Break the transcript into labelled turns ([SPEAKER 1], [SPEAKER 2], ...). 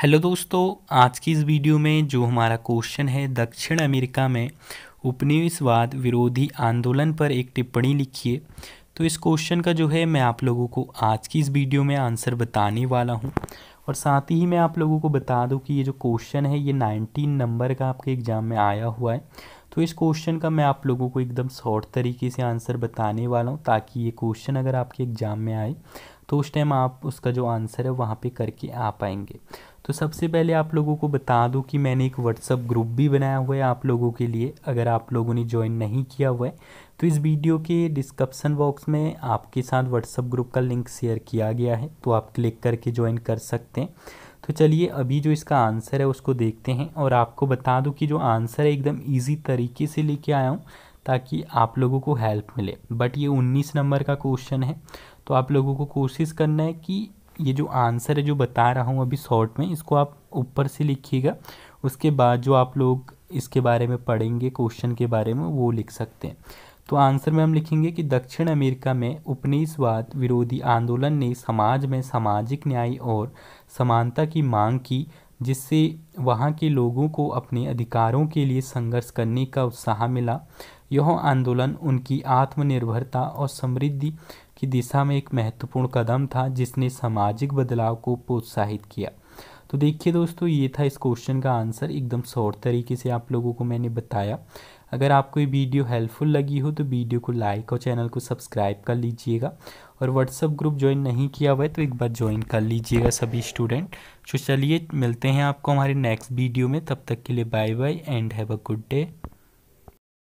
[SPEAKER 1] hello दोस्तों आज की इस वीडियो में जो हमारा क्वेश्चन है दक्षिण अमेरिका में उपनिवेशवाद विरोधी आंदोलन पर एक टिप्पणी लिखिए तो इस क्वेश्चन का जो है मैं आप लोगों को आज की इस वीडियो में आंसर बताने वाला हूं और साथ ही मैं आप लोगों को बता दूं कि ये जो क्वेश्चन है ये 19 नंबर का आपके एग्ज़ाम में आया हुआ है तो इस क्वेश्चन का मैं आप लोगों को एकदम शॉर्ट तरीके से आंसर बताने वाला हूँ ताकि ये क्वेश्चन अगर आपके एग्ज़ाम में आए तो उस टाइम आप उसका जो आंसर है वहाँ पे करके आ पाएंगे तो सबसे पहले आप लोगों को बता दूं कि मैंने एक व्हाट्सअप ग्रुप भी बनाया हुआ है आप लोगों के लिए अगर आप लोगों ने ज्वाइन नहीं किया हुआ है तो इस वीडियो के डिस्क्रिप्सन बॉक्स में आपके साथ व्हाट्सअप ग्रुप का लिंक शेयर किया गया है तो आप क्लिक करके ज्वाइन कर सकते हैं तो चलिए अभी जो इसका आंसर है उसको देखते हैं और आपको बता दूं कि जो आंसर है एकदम ईजी तरीके से लेके आया हूँ ताकि आप लोगों को हेल्प मिले बट ये उन्नीस नंबर का क्वेश्चन है तो आप लोगों को कोशिश करना है कि ये जो आंसर है जो बता रहा हूँ अभी शॉर्ट में इसको आप ऊपर से लिखिएगा उसके बाद जो आप लोग इसके बारे में पढ़ेंगे क्वेश्चन के बारे में वो लिख सकते हैं तो आंसर में हम लिखेंगे कि दक्षिण अमेरिका में उपनिषवाद विरोधी आंदोलन ने समाज में सामाजिक न्याय और समानता की मांग की जिससे वहाँ के लोगों को अपने अधिकारों के लिए संघर्ष करने का उत्साह मिला यह आंदोलन उनकी आत्मनिर्भरता और समृद्धि की दिशा में एक महत्वपूर्ण कदम था जिसने सामाजिक बदलाव को प्रोत्साहित किया तो देखिए दोस्तों ये था इस क्वेश्चन का आंसर एकदम शॉर्ट तरीके से आप लोगों को मैंने बताया अगर आपको ये वीडियो हेल्पफुल लगी हो तो वीडियो को लाइक और चैनल को सब्सक्राइब कर लीजिएगा और व्हाट्सअप ग्रुप ज्वाइन नहीं किया हुआ है तो एक बार ज्वाइन कर लीजिएगा सभी स्टूडेंट तो चलिए मिलते हैं आपको हमारे नेक्स्ट वीडियो में तब तक के लिए bye bye and have a good day